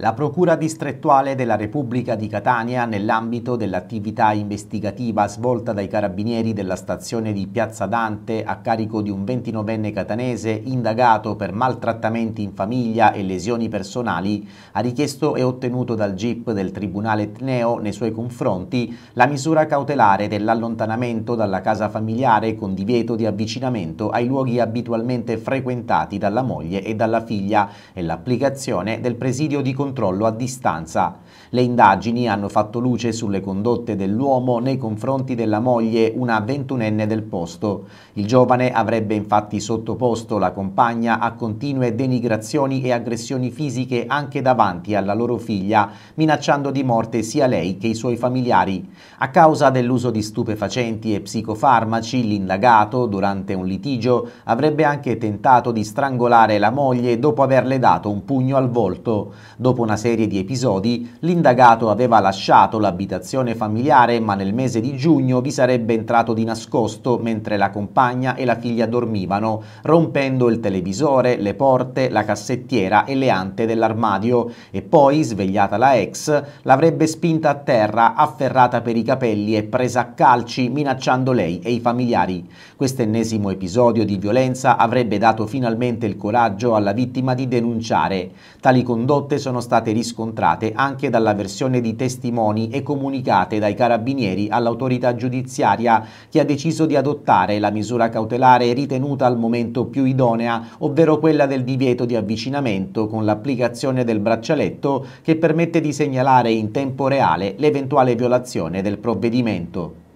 La Procura distrettuale della Repubblica di Catania, nell'ambito dell'attività investigativa svolta dai carabinieri della stazione di Piazza Dante a carico di un 29enne catanese indagato per maltrattamenti in famiglia e lesioni personali, ha richiesto e ottenuto dal GIP del Tribunale Etneo nei suoi confronti la misura cautelare dell'allontanamento dalla casa familiare con divieto di avvicinamento ai luoghi abitualmente frequentati dalla moglie e dalla figlia e l'applicazione del presidio di condizione controllo a distanza. Le indagini hanno fatto luce sulle condotte dell'uomo nei confronti della moglie, una ventunenne del posto. Il giovane avrebbe infatti sottoposto la compagna a continue denigrazioni e aggressioni fisiche anche davanti alla loro figlia, minacciando di morte sia lei che i suoi familiari. A causa dell'uso di stupefacenti e psicofarmaci, l'indagato, durante un litigio, avrebbe anche tentato di strangolare la moglie dopo averle dato un pugno al volto. Dopo dopo una serie di episodi, l'indagato aveva lasciato l'abitazione familiare ma nel mese di giugno vi sarebbe entrato di nascosto mentre la compagna e la figlia dormivano, rompendo il televisore, le porte, la cassettiera e le ante dell'armadio e poi, svegliata la ex, l'avrebbe spinta a terra, afferrata per i capelli e presa a calci minacciando lei e i familiari. Quest'ennesimo episodio di violenza avrebbe dato finalmente il coraggio alla vittima di denunciare. Tali condotte sono state state riscontrate anche dalla versione di testimoni e comunicate dai carabinieri all'autorità giudiziaria che ha deciso di adottare la misura cautelare ritenuta al momento più idonea, ovvero quella del divieto di avvicinamento con l'applicazione del braccialetto che permette di segnalare in tempo reale l'eventuale violazione del provvedimento.